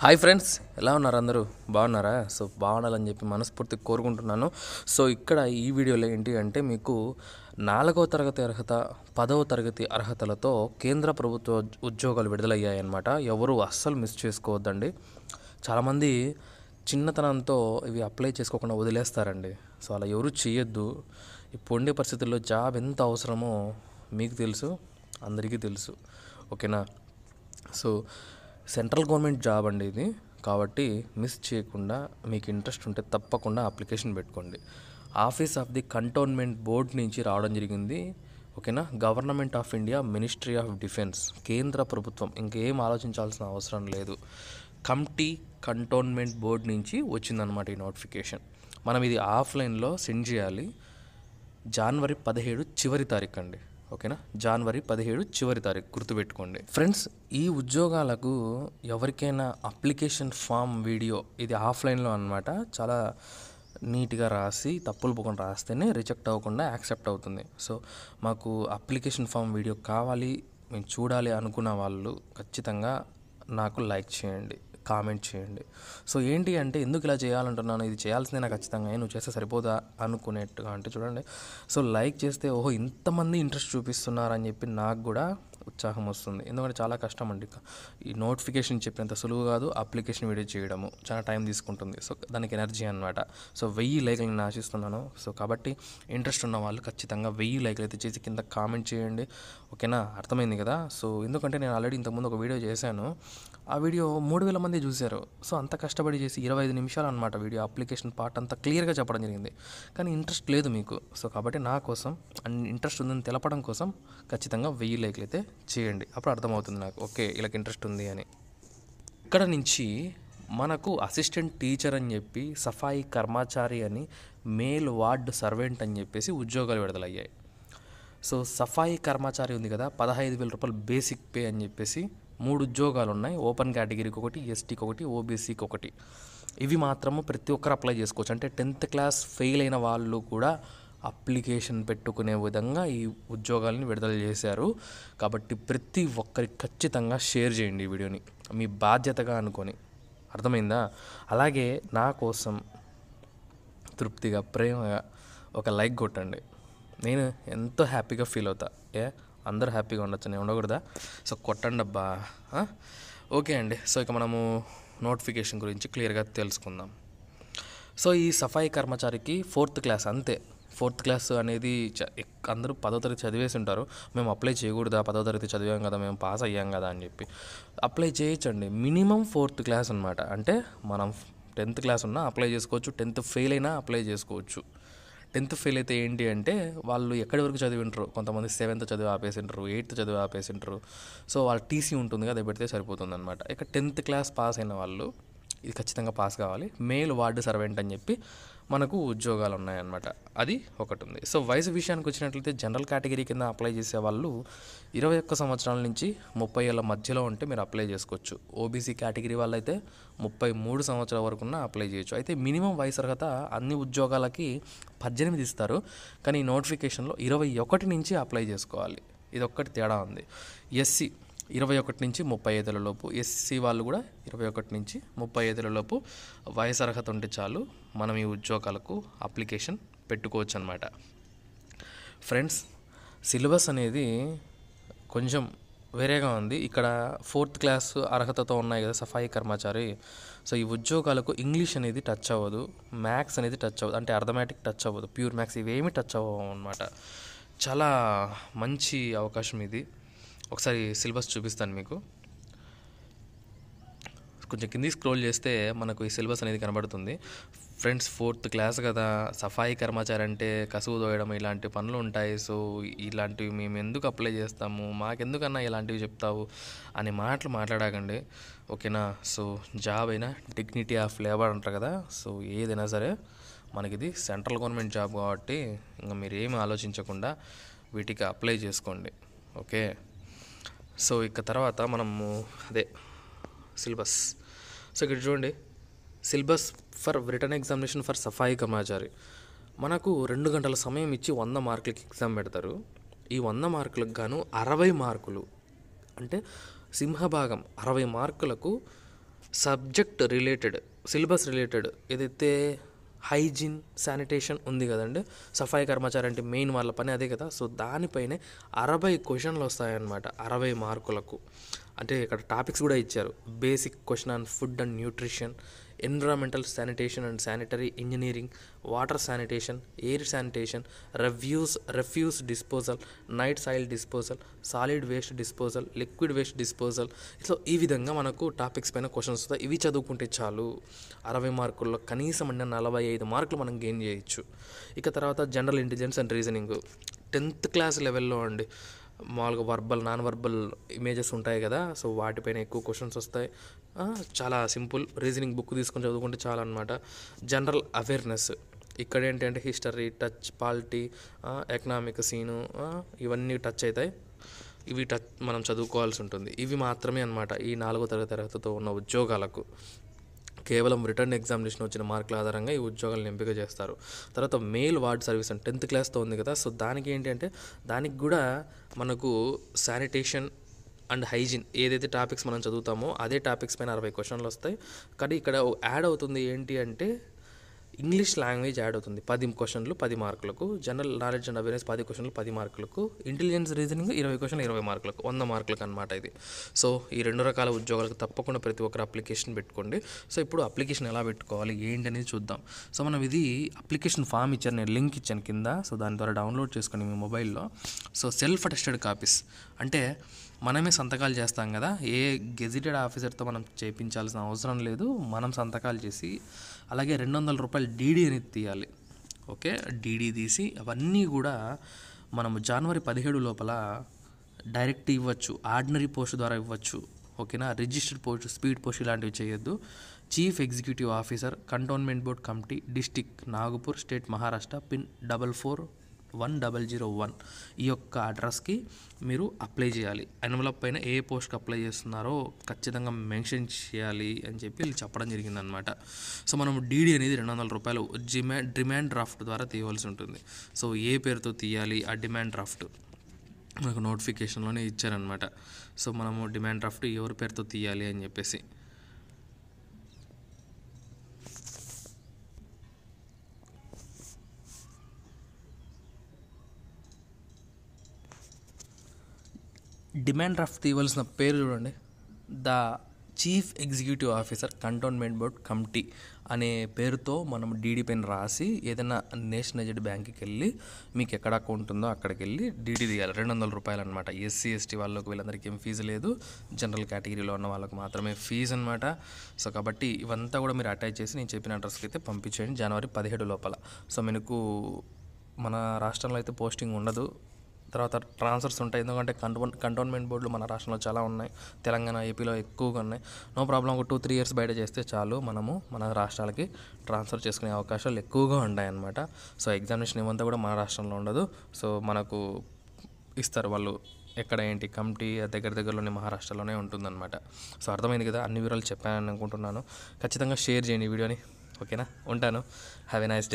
hi friends ఎలా ఉన్నారు అందరూ బాగున్నారా సో బాగుండాలని చెప్పి మనస్ఫూర్తి కోరుకుంటున్నాను సో ఇక్కడ ఈ వీడియోలో ఏంటి అంటే మీకు నాలుగవ తరగతి అర్హత పదవ తరగతి అర్హతలతో కేంద్ర ప్రభుత్వ ఉద్యోగాలు విడుదలయ్యాయన్నమాట ఎవరు అస్సలు మిస్ చేసుకోవద్దండి చాలామంది చిన్నతనంతో ఇవి అప్లై చేసుకోకుండా వదిలేస్తారండి సో అలా ఎవరు చేయొద్దు ఇప్పుడు ఉండే పరిస్థితుల్లో జాబ్ ఎంత అవసరమో మీకు తెలుసు అందరికీ తెలుసు ఓకేనా సో సెంట్రల్ గవర్నమెంట్ జాబ్ అండి ఇది కాబట్టి మిస్ చేయకుండా మీకు ఇంట్రెస్ట్ ఉంటే తప్పకుండా అప్లికేషన్ పెట్టుకోండి office of the cantonment board నుంచి రావడం జరిగింది ఓకేనా government of India ministry of defence కేంద్ర ప్రభుత్వం ఇంకేం ఆలోచించాల్సిన అవసరం లేదు కమిటీ కంటోన్మెంట్ బోర్డ్ నుంచి వచ్చిందనమాట ఈ నోటిఫికేషన్ మనం ఇది ఆఫ్లైన్లో సెండ్ చేయాలి జనవరి పదిహేడు చివరి తారీఖు అండి ఓకేనా జనవరి పదిహేడు చివరి తారీఖు గుర్తుపెట్టుకోండి ఫ్రెండ్స్ ఈ ఉద్యోగాలకు ఎవరికైనా అప్లికేషన్ ఫామ్ వీడియో ఇది ఆఫ్లైన్లో అనమాట చాలా నీట్గా రాసి తప్పులు పోకుండా రాస్తేనే రిజెక్ట్ అవ్వకుండా యాక్సెప్ట్ అవుతుంది సో మాకు అప్లికేషన్ ఫామ్ వీడియో కావాలి మేము చూడాలి అనుకున్న వాళ్ళు ఖచ్చితంగా నాకు లైక్ చేయండి కామెంట్ చేయండి సో ఏంటి అంటే ఎందుకు ఇలా చేయాలంటున్నాను ఇది చేయాల్సిందే నాకు ఖచ్చితంగా నువ్వు చేస్తే సరిపోదా అనుకునేట్టుగా అంటే చూడండి సో లైక్ చేస్తే ఓహో ఇంతమంది ఇంట్రెస్ట్ చూపిస్తున్నారని చెప్పి నాకు కూడా ఉత్సాహం వస్తుంది ఎందుకంటే చాలా కష్టం అండి ఈ నోటిఫికేషన్ చెప్పినంత సులువు కాదు అప్లికేషన్ వీడియో చేయడము చాలా టైం తీసుకుంటుంది సో దానికి ఎనర్జీ అనమాట సో వెయ్యి లైక్లు నేను ఆశిస్తున్నాను సో కాబట్టి ఇంట్రెస్ట్ ఉన్న వాళ్ళు ఖచ్చితంగా వెయ్యి లైక్లు అయితే చేసి కింద కామెంట్ చేయండి ఓకేనా అర్థమైంది కదా సో ఎందుకంటే నేను ఆల్రెడీ ఇంతకుముందు ఒక వీడియో చేశాను ఆ వీడియో మూడు వేల మంది చూశారు సో అంత కష్టపడి చేసి ఇరవై ఐదు నిమిషాలు అనమాట వీడియో అప్లికేషన్ పార్ట్ అంతా క్లియర్గా చెప్పడం జరిగింది కానీ ఇంట్రెస్ట్ లేదు మీకు సో కాబట్టి నా కోసం అండ్ ఇంట్రెస్ట్ ఉందని తెలపడం కోసం ఖచ్చితంగా వెయ్యి లైక్లు అయితే చేయండి అప్పుడు అర్థమవుతుంది నాకు ఓకే వీళ్ళకి ఇంట్రెస్ట్ ఉంది అని ఇక్కడ నుంచి మనకు అసిస్టెంట్ టీచర్ అని చెప్పి సఫాయి కర్మచారి అని మేల్ వార్డ్ సర్వెంట్ అని చెప్పేసి ఉద్యోగాలు విడుదలయ్యాయి సో సఫాయి కర్మచారి ఉంది కదా పదహైదు వేల రూపాయలు బేసిక్ పే అని చెప్పేసి మూడు ఉద్యోగాలు ఉన్నాయి ఓపెన్ కేటగిరీకి ఒకటి ఎస్టీకి ఒకటి ఓబీసీకి ఒకటి ఇవి మాత్రము ప్రతి ఒక్కరు అప్లై చేసుకోవచ్చు అంటే టెన్త్ క్లాస్ ఫెయిల్ అయిన వాళ్ళు కూడా అప్లికేషన్ పెట్టుకునే విధంగా ఈ ఉద్యోగాలని విడుదల చేశారు కాబట్టి ప్రతి ఒక్కరికి ఖచ్చితంగా షేర్ చేయండి ఈ వీడియోని మీ బాధ్యతగా అనుకొని అర్థమైందా అలాగే నా కోసం తృప్తిగా ప్రేమగా ఒక లైక్ కొట్టండి నేను ఎంతో హ్యాపీగా ఫీల్ అవుతా ఏ అందరూ హ్యాపీగా ఉండొచ్చు నేను ఉండకూడదా సో కొట్టండి అబ్బా ఓకే అండి సో ఇక మనము నోటిఫికేషన్ గురించి క్లియర్గా తెలుసుకుందాం సో ఈ సఫాయి కర్మచారికి ఫోర్త్ క్లాస్ అంతే ఫోర్త్ క్లాస్ అనేది అందరూ పదో తరగతి చదివేసి ఉంటారు మేము అప్లై చేయకూడదా పదో తరగతి చదివాం కదా మేము పాస్ అయ్యాం కదా అని చెప్పి అప్లై చేయొచ్చండి మినిమం ఫోర్త్ క్లాస్ అనమాట అంటే మనం టెన్త్ క్లాస్ ఉన్నా అప్లై చేసుకోవచ్చు టెన్త్ ఫెయిల్ అయినా అప్లై చేసుకోవచ్చు టెన్త్ ఫెయిల్ అయితే ఏంటి అంటే వాళ్ళు ఎక్కడి వరకు చదివి ఉంటారు కొంతమంది సెవెంత్ చదివి ఆపేసి ఉంటారు ఎయిత్ చదివి ఆపేసి ఉంటారు సో వాళ్ళ టీసీ ఉంటుంది కదా పెడితే సరిపోతుంది అనమాట ఇక టెన్త్ క్లాస్ పాస్ అయిన వాళ్ళు ఇది ఖచ్చితంగా పాస్ కావాలి మేల్ వార్డు సర్వెంట్ అని చెప్పి మనకు ఉద్యోగాలు ఉన్నాయన్నమాట అది ఒకటి ఉంది సో వయసు విషయానికి వచ్చినట్లయితే జనరల్ కేటగిరీ కింద అప్లై చేసే వాళ్ళు ఇరవై ఒక్క సంవత్సరాల నుంచి ముప్పై ఏళ్ళ మధ్యలో ఉంటే మీరు అప్లై చేసుకోవచ్చు ఓబీసీ కేటగిరీ వాళ్ళైతే ముప్పై మూడు సంవత్సరాల వరకున్న అప్లై చేయొచ్చు అయితే మినిమం వయసు అర్హత అన్ని ఉద్యోగాలకి పద్దెనిమిది ఇస్తారు కానీ నోటిఫికేషన్లో ఇరవై ఒకటి నుంచి అప్లై చేసుకోవాలి ఇది ఒక్కటి తేడా ఉంది ఎస్సీ ఇరవై ఒకటి నుంచి ముప్పై లోపు ఎస్సీ వాళ్ళు కూడా ఇరవై ఒకటి నుంచి ముప్పై లోపు వయసు అర్హత ఉంటే చాలు మనం ఈ ఉద్యోగాలకు అప్లికేషన్ పెట్టుకోవచ్చు అనమాట ఫ్రెండ్స్ సిలబస్ అనేది కొంచెం వేరేగా ఉంది ఇక్కడ ఫోర్త్ క్లాస్ అర్హతతో ఉన్నాయి కదా సఫాయి కర్మచారి సో ఈ ఉద్యోగాలకు ఇంగ్లీష్ అనేది టచ్ అవ్వదు మ్యాథ్స్ అనేది టచ్ అవ్వదు అంటే అర్థమాటిక్ టచ్ అవ్వదు ప్యూర్ మ్యాథ్స్ ఇవేమీ టచ్ అవ్వవు అనమాట చాలా మంచి అవకాశం ఇది ఒకసారి సిలబస్ చూపిస్తాను మీకు కొంచెం కింది స్క్రోల్ చేస్తే మనకు ఈ సిలబస్ అనేది కనబడుతుంది ఫ్రెండ్స్ ఫోర్త్ క్లాస్ కదా సఫాయి కర్మచారి అంటే కసువు తోయడం ఇలాంటి పనులు ఉంటాయి సో ఇలాంటివి మేము ఎందుకు అప్లై చేస్తాము మాకెందుకన్నా ఇలాంటివి చెప్తావు అనే మాటలు మాట్లాడకండి ఓకేనా సో జాబ్ అయినా డిగ్నిటీ ఆఫ్ లేబర్ అంటారు కదా సో ఏదైనా సరే మనకిది సెంట్రల్ గవర్నమెంట్ జాబ్ కాబట్టి ఇంకా మీరు ఏమి ఆలోచించకుండా వీటికి అప్లై చేసుకోండి ఓకే సో ఇక తర్వాత మనము అదే సిలబస్ సో ఇక్కడ చూడండి syllabus for return examination for Safai Karmachari మనకు రెండు గంటల సమయం ఇచ్చి వంద మార్కులకి ఎగ్జామ్ పెడతారు ఈ వంద మార్కులకు గాను అరవై మార్కులు అంటే సింహభాగం అరవై మార్కులకు సబ్జెక్ట్ రిలేటెడ్ సిలబస్ రిలేటెడ్ ఏదైతే హైజీన్ శానిటేషన్ ఉంది కదండి సఫాయి కర్మచారి అంటే మెయిన్ వాళ్ళ పని అదే కదా సో దానిపైనే అరవై క్వశ్చన్లు వస్తాయన్నమాట అరవై మార్కులకు అంటే ఇక్కడ టాపిక్స్ కూడా ఇచ్చారు basic question on food and nutrition environmental sanitation and sanitary engineering water sanitation air sanitation refuse refuse disposal night soil disposal solid waste disposal liquid waste disposal ఇట్లా ఈ విధంగా మనకు టాపిక్స్ పైన క్వశ్చన్స్ వస్తాయి ఇవి చదువుకుంటే చాలు అరవై మార్కుల్లో కనీసం అంటే నలభై ఐదు మార్కులు మనం గెయిన్ చేయొచ్చు ఇక తర్వాత general intelligence and reasoning tenth class లెవెల్లో అండి మామూలుగా వర్బల్ నాన్ వర్బల్ ఇమేజెస్ ఉంటాయి కదా సో వాటిపైన ఎక్కువ క్వశ్చన్స్ వస్తాయి చాలా సింపుల్ రీజనింగ్ బుక్ తీసుకొని చదువుకుంటే చాలా అనమాట జనరల్ అవేర్నెస్ ఇక్కడ ఏంటంటే history touch polity economics ఇవన్నీ టచ్ అవుతాయి ఇవి టచ్ మనం చదువుకోవాల్సి ఉంటుంది ఇవి మాత్రమే అనమాట ఈ నాలుగో తరగతి తరగతితో ఉన్న ఉద్యోగాలకు కేవలం రిటర్న్ ఎగ్జామినేషన్ వచ్చిన మార్కుల ఆధారంగా ఈ ఉద్యోగాలను ఎంపిక చేస్తారు తర్వాత మెయిల్ వార్డ్ సర్వీస్ అని టెన్త్ క్లాస్తో ఉంది కదా సో దానికి ఏంటి అంటే దానికి కూడా మనకు శానిటేషన్ అండ్ హైజీన్ ఏదైతే టాపిక్స్ మనం చదువుతామో అదే టాపిక్స్ పైన అరవై క్వశ్చన్లు వస్తాయి కానీ ఇక్కడ యాడ్ అవుతుంది ఏంటి అంటే ఇంగ్లీష్ లాంగ్వేజ్ యాడ్ అవుతుంది పది క్వశ్చన్లు పది మార్కులకు జనరల్ నాలెడ్జ్ అండ్ అవేర్నెస్ పది క్వశ్చన్లు పది మార్కులకు ఇంటెలిజెన్స్ రీజనింగ్ ఇరవై క్వశ్చన్లు ఇరవై మార్కులకు వంద మార్కులకు అనమాట ఇది సో ఈ రెండు రకాల ఉద్యోగాలకు తప్పకుండా ప్రతి ఒక్కరు అప్లికేషన్ పెట్టుకోండి సో ఇప్పుడు అప్లికేషన్ ఎలా పెట్టుకోవాలి ఏంటి అనేది చూద్దాం సో మనం ఇది అప్లికేషన్ ఫామ్ ఇచ్చాను నేను లింక్ ఇచ్చాను కింద సో దాని ద్వారా డౌన్లోడ్ చేసుకోండి మీ మొబైల్లో సో సెల్ఫ్ అటెస్టెడ్ కాపీస్ అంటే మనమే సంతకాలు చేస్తాం కదా ఏ గెజిటెడ్ ఆఫీసర్తో మనం చేయించాల్సిన అవసరం లేదు మనం సంతకాలు చేసి అలాగే రెండు వందల రూపాయలు డీడీ అనేది తీయాలి ఓకే డీడీ తీసి అవన్నీ కూడా మనము జనవరి పదిహేడు లోపల డైరెక్ట్ ఇవ్వచ్చు ఆర్డినరీ పోస్ట్ ద్వారా ఇవ్వచ్చు ఓకేనా రిజిస్టర్డ్ పోస్ట్ స్పీడ్ పోస్ట్ ఇలాంటివి చేయొద్దు chief executive officer cantonment board committee district Nagpur state Maharashtra pin double four one double zero one ఈ యొక్క అడ్రస్కి మీరు అప్లై చేయాలి ఎన్వలప్ పైన ఏ పోస్ట్కి అప్లై చేస్తున్నారో ఖచ్చితంగా మెన్షన్ చేయాలి అని చెప్పి వీళ్ళు చెప్పడం జరిగిందనమాట సో మనం డీడీ అనేది రెండు వందల రూపాయలు జిమా డిమాండ్ డ్రాఫ్ట్ ద్వారా తీయవలసి ఉంటుంది సో ఏ పేరుతో తీయాలి ఆ డిమాండ్ డ్రాఫ్ట్ మనకు నోటిఫికేషన్లోనే ఇచ్చారనమాట సో మనము డిమాండ్ డ్రాఫ్ట్ ఎవరి పేరుతో తీయాలి అని చెప్పేసి డిమాండ్ డ్రాఫ్ట్ తీయవలసిన పేరు చూడండి the chief executive officer cantonment board committee అనే పేరుతో మనం డీడీ రాసి ఏదైనా నేషనలైజ్డ్ బ్యాంక్కి వెళ్ళి మీకు ఎక్కడ అకౌంట్ ఉందో అక్కడికి వెళ్ళి డీడీ తీయాలి రెండు వందల రూపాయలు అనమాట ఎస్సీ ఎస్టీ వాళ్ళకి వీళ్ళందరికీ ఏం ఫీజు లేదు జనరల్ కేటగిరీలో ఉన్న వాళ్ళకి మాత్రమే ఫీజు అనమాట సో కాబట్టి ఇవంతా కూడా మీరు అటాచ్ చేసి నేను చెప్పిన అడ్రస్కి అయితే పంపించేయండి జనవరి పదిహేడు లోపల సో మీకు మన రాష్ట్రంలో అయితే పోస్టింగ్ ఉండదు తర్వాత ట్రాన్స్ఫర్స్ ఉంటాయి ఎందుకంటే కంటోన్ కంటోన్మెంట్ బోర్డులు మన రాష్ట్రంలో చాలా ఉన్నాయి తెలంగాణ ఏపీలో ఎక్కువగా ఉన్నాయి నో ప్రాబ్లం ఒక టూ త్రీ ఇయర్స్ బయట చేస్తే చాలు మనము మన రాష్ట్రాలకి ట్రాన్స్ఫర్ చేసుకునే అవకాశాలు ఎక్కువగా ఉంటాయన్నమాట సో ఎగ్జామినేషన్ ఏమంతా కూడా మన రాష్ట్రంలో ఉండదు సో మనకు ఇస్తారు వాళ్ళు ఎక్కడ ఏంటి కమిటీ దగ్గర దగ్గరలోనే మహారాష్ట్రలోనే ఉంటుందన్నమాట సో అర్థమైంది కదా అన్ని వివరాలు చెప్పానని అనుకుంటున్నాను ఖచ్చితంగా షేర్ చేయండి ఈ వీడియోని ఓకేనా ఉంటాను హ్యావ్ ఎ నైస్ డే